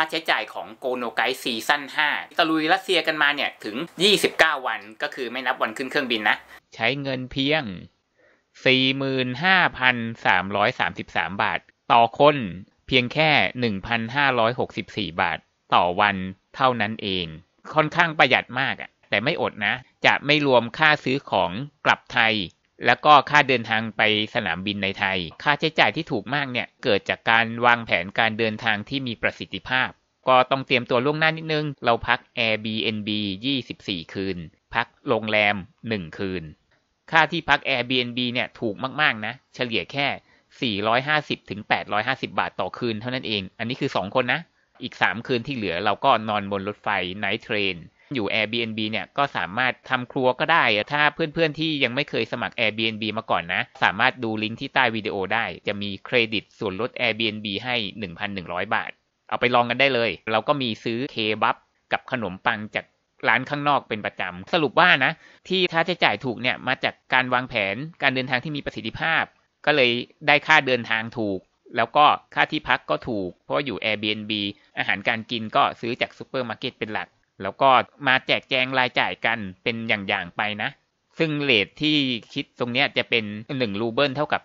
ค่าใช้จ่ายของโกโนไกซีซั่น 5ตะลุยรัสเซียกันมาเนี่ย ถึง 29 วันก็คือไม่นับวันขึ้นเครื่องบินนะ ใช้เงินเพียง 45,333 บาท ต่อคนเพียงแค่ 1,564 บาท ต่อวันเท่านั้นเอง ค่อนข้างประหยัดมากอะแต่ไม่อดนะ จะไม่รวมค่าซื้อของกลับไทยแล้วก็ค่าเดินทางไปสนามบินในไทย ค่าใช้จ่ายที่ถูกมากเนี่ย เกิดจากการวางแผนการเดินทางที่มีประสิทธิภาพ ก็ต้องเตรียมตัวล่วงหน้านิดนึง เราพัก Airbnb 24 คืน พักโรงแรม 1 คืน ค่าที่พัก Airbnb เนี่ยถูกมากๆนะ เฉลี่ยแค่ 450ถึง850 บาทต่อคืนเท่านั้นเอง อันนี้คือ 2 คนนะ อีก 3 คืนที่เหลือเราก็นอนบนรถไฟไนท์เทรนอยู่ Airbnb เนี่ยก็สามารถทำครัวก็ได้ ถ้าเพื่อนๆที่ยังไม่เคยสมัคร Airbnb มาก่อนนะ สามารถดูลิงก์ที่ใต้วิดีโอได้ จะมีเครดิตส่วนลด Airbnb ให้ 1,100 บาท เอาไปลองกันได้เลย เราก็มีซื้อเคบับกับขนมปังจากร้านข้างนอกเป็นประจำ สรุปว่านะที่ค่าใช้จ่ายถูกเนี่ยมาจากการวางแผน การเดินทางที่มีประสิทธิภาพ ก็เลยได้ค่าเดินทางถูก แล้วก็ค่าที่พักก็ถูก เพราะอยู่ Airbnb อาหารการกินก็ซื้อจากซูเปอร์มาร์เก็ตเป็นหลักแล้วก็มาแจกแจงรายจ่ายกันเป็นอย่างๆไปนะ ซึ่งเลทที่คิดตรงนี้จะเป็น1รูเบิลเท่ากับ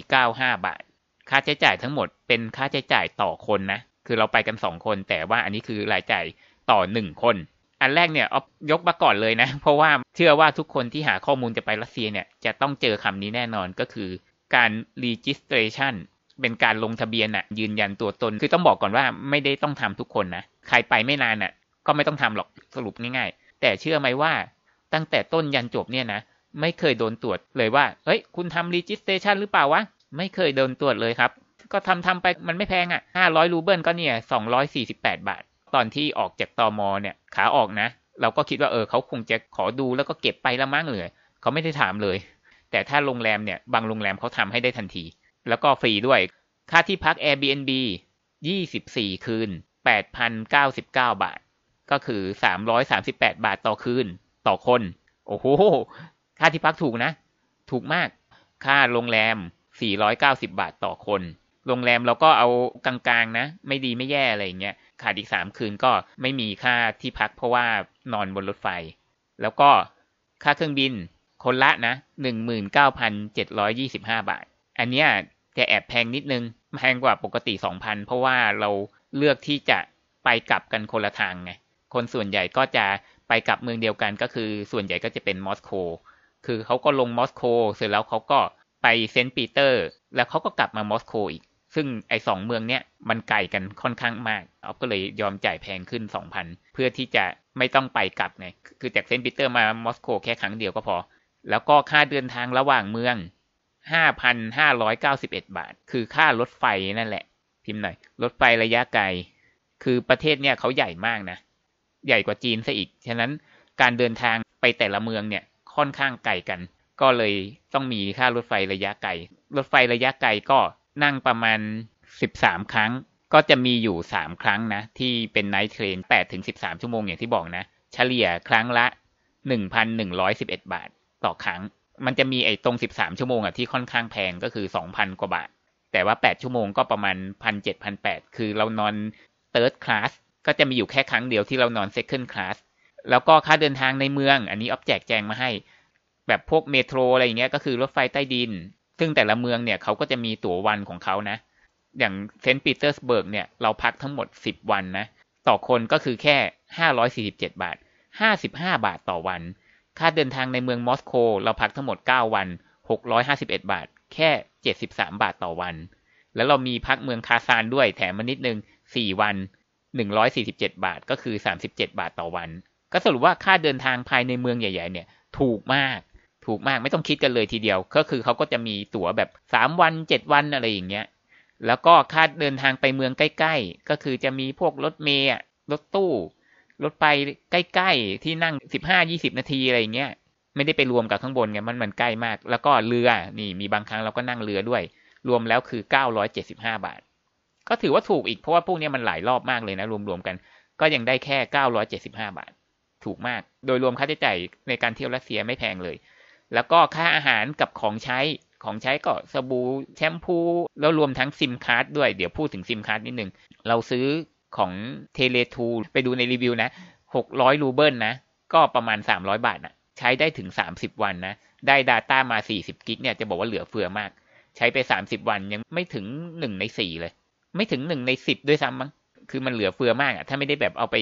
0.495 บาทค่าใช้จ่ายทั้งหมดเป็นค่าใช้จ่ายต่อคนนะ คือเราไปกัน 2 คน แต่ว่าอันนี้คือรายจ่ายต่อ 1 คน อันแรกเนี่ยออฟยกมาก่อนเลยนะ เพราะว่าเชื่อว่าทุกคนที่หาข้อมูลจะไปรัสเซียเนี่ยจะต้องเจอคำนี้แน่นอนก็คือ การ registration เป็นการลงทะเบียนอะยืนยันตัวตน คือต้องบอกก่อนว่าไม่ได้ต้องทำทุกคนนะใครไปไม่นานอะก็ไม่ต้องทำหรอกสรุปง่ายๆ แต่เชื่อไหมว่าตั้งแต่ต้นยันจบเนี่ยนะไม่เคยโดนตรวจเลยว่าเฮ้ยคุณทำรีจิสเตชันหรือเปล่าวะ ไม่เคยโดนตรวจเลยครับ ก็ทำทำไปมันไม่แพงอะ่ะห้าร้อยรูเบิลก็เนี่ยสองร้อยสี่สิบแปดบาท ตอนที่ออกจากตอมอเนี่ย ขาออกนะ เราก็คิดว่าเออเขาคงจะขอดูแล้วก็เก็บไปละมั้งเลยเขาไม่ได้ถามเลย แต่ถ้าโรงแรมเนี่ย บางโรงแรมเขาทำให้ได้ทันที แล้วก็ฟรีด้วยค่าที่พัก Airbnb 24คืน8,099 บาทก็คือสสามร้อยมสิบแปดบาทต่อคืนต่อคน โอ้โห ค่าที่พักถูกนะ ถูกมาก ค่าโรงแรมสี่ร้้อยเกาสิบาทต่อคน โรงแรมเราก็เอากลางๆนะ ไม่ดีไม่แย่อะไรอย่างเงี้ยขาดอีกสามคืนก็ไม่มีค่าที่พักเพราะว่านอนบนรถไฟ แล้วก็ค่าเครื่องบินคนละนะหหนนนึ่่งมืเเก้้าพัจ็ดรอยี่สิบห้าบาท อันเนี้ยจะแอบแพงนิดนึง แพงกว่าปกติสองพันเพราะว่าเราเลือกที่จะไปกลับกันคนละทางไงคนส่วนใหญ่ก็จะไปกับเมืองเดียวกันก็คือส่วนใหญ่ก็จะเป็นมอสโก คือเขาก็ลงมอสโกเสร็จแล้วเขาก็ไปเซนต์ปีเตอร์ แล้วเขาก็กลับมามอสโกอีก ซึ่งไอ้สองเมืองเนี้ยมันไกลกันค่อนข้างมากออฟก็เลยยอมจ่ายแพงขึ้น 2,000 เพื่อที่จะไม่ต้องไปกลับไง คือจากเซนต์ปีเตอร์มามอสโกแค่ครั้งเดียวก็พอ แล้วก็ค่าเดินทางระหว่างเมือง 5,591 บาท คือค่ารถไฟนั่นแหละ พิมพ์หน่อย รถไฟระยะไกล คือประเทศเนี้ยเขาใหญ่มากนะใหญ่กว่าจีนซะอีก ฉะนั้นการเดินทางไปแต่ละเมืองเนี่ย ค่อนข้างไกลกัน ก็เลยต้องมีค่ารถไฟระยะไกล รถไฟระยะไกลก็นั่งประมาณ 13 ครั้ง ก็จะมีอยู่ 3 ครั้งนะ ที่เป็นไนท์เทรน8ถึง13 ชั่วโมงอย่างที่บอกนะ เฉลี่ยครั้งละ 1,111 บาท ต่อครั้ง มันจะมีไอ้ตรง 13 ชั่วโมงอ่ะที่ค่อนข้างแพงก็คือ 2,000 กว่าบาท แต่ว่า 8 ชั่วโมงก็ประมาณ 1,700 1,800คือเรานอนเติร์ดคลาสก็จะมีอยู่แค่ครั้งเดียวที่เรานอน second class แล้วก็ค่าเดินทางในเมือง อันนี้ออฟแจกแจงมาให้แบบพวกเมโทรอะไรอย่างเงี้ยก็คือรถไฟใต้ดิน ซึ่งแต่ละเมืองเนี่ยเขาก็จะมีตั๋ววันของเขานะ อย่างเซนต์ปีเตอร์สเบิร์กเนี่ยเราพักทั้งหมด 10 วันนะ ต่อคนก็คือแค่ 547 บาท 55 บาทต่อวัน ค่าเดินทางในเมืองมอสโกเราพักทั้งหมด 9 วัน 651 บาท แค่73บาทต่อวัน แล้วเรามีพักเมืองคาซานด้วยแถมมานิดนึง4วันหนึ่งร้อยสี่สิบเจ็ดบาทก็คือสามสิบเจ็ดบาทต่อวัน ก็สรุปว่าค่าเดินทางภายในเมืองใหญ่ๆ เนี่ย ถูกมากถูกมากไม่ต้องคิดกันเลยทีเดียว ก็คือเขาก็จะมีตั๋วแบบสามวันเจ็ดวันอะไรอย่างเงี้ย แล้วก็ค่าเดินทางไปเมืองใกล้ๆ ก็คือจะมีพวกรถเมล์รถตู้ รถไปใกล้ๆที่นั่งสิบห้ายี่สิบนาทีอะไรอย่างเงี้ยไม่ได้ไปรวมกับข้างบนไงมันมันใกล้มาก แล้วก็เรือนี่มีบางครั้งเราก็นั่งเรือด้วย รวมแล้วคือเเก้้ารอยจ็ดสิบห้าบาทก็ถือว่าถูกอีกเพราะว่าพวกนี้มันหลายรอบมากเลยนะ รวมๆกัน ก็ยังได้แค่ 975 บาท ถูกมาก โดยรวมค่าใช้จ่ายในการเที่ยวรัสเซียไม่แพงเลย แล้วก็ค่าอาหารกับของใช้ของใช้ก็สบู่แชมพู แล้วรวมทั้งซิมการ์ดด้วย เดี๋ยวพูดถึงซิมการ์ดนิดนึงเราซื้อของเทเลทูไปดูในรีวิวนะ 600 รูเบิลนะ ก็ประมาณ 300 บาทนะใช้ได้ถึง 30 วันนะได้ Data มา 40กิกเนี่ยจะบอกว่าเหลือเฟือมาก ใช้ไป 30 วันยังไม่ถึง 1 ใน 4 เลยไม่ถึงหนึ่งในสิบด้วยซ้ำมั้ง คือมันเหลือเฟือมากอะถ้าไม่ได้แบบเอาไป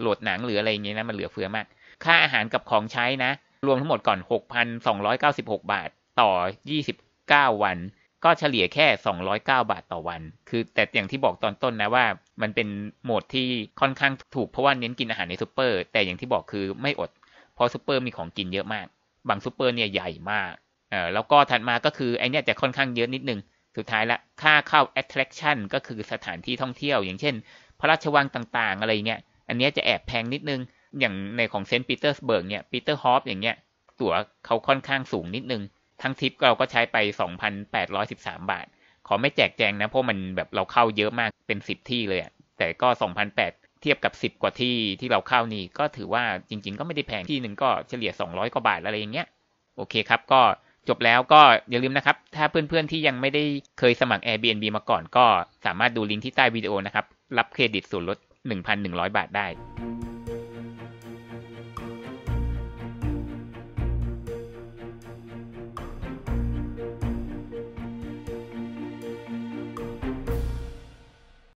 โหลดหนังหรืออะไรอย่างเงี้ยนะ มันเหลือเฟือมาก ค่าอาหารกับของใช้นะ รวมทั้งหมดก่อนหกกพันสอองร้ยเ้าสิบหกบาท ต่อยี่สิบเก้าวัน ก็เฉลี่ยแค่ 209 บาทต่อวัน คือ แต่อย่างที่บอกตอนต้นนะว่า มันเป็นโหมดที่ค่อนข้างถูกเพราะว่าเน้นกินอาหารในซูเปอร์ แต่อย่างที่บอกคือไม่อดเพราะซูเปอร์มีของกินเยอะมาก บางซูเปอร์เนี่ยใหญ่มาก เออแล้วก็ถัดมาก็คือไอเนี้ยจะค่อนข้างเยอะนิดนึงสุดท้ายละค่าเข้า attraction ก็คือสถานที่ท่องเที่ยว อย่างเช่น พระราชวังต่างๆอะไรเงี้ยอันนี้จะแอบแพงนิดนึง อย่างในของเซนต์ปีเตอร์สเบิร์กเนี่ยปีเตอร์ฮอปอย่างเงี้ยตั๋วเขาค่อนข้างสูงนิดนึง ทั้งทริปเราก็ใช้ไป 2,813 บาท ขอไม่แจกแจงนะเพราะมันแบบเราเข้าเยอะมากเป็น 10 ที่เลย แต่ก็ 2,800 เทียบกับ 10 กว่าที่ที่เราเข้านี่ ก็ถือว่าจริง ๆ ก็ไม่ได้แพงที่หนึ่งก็เฉลี่ย 200 กว่าบาทอะไรอย่างเงี้ยโอเคครับก็จบแล้วก็อย่าลืมนะครับ ถ้าเพื่อนๆที่ยังไม่ได้เคยสมัคร Airbnb มาก่อนก็สามารถดูลิงก์ที่ใต้วิดีโอนะครับ รับเครดิตส่วนลด 1,100 บาทได้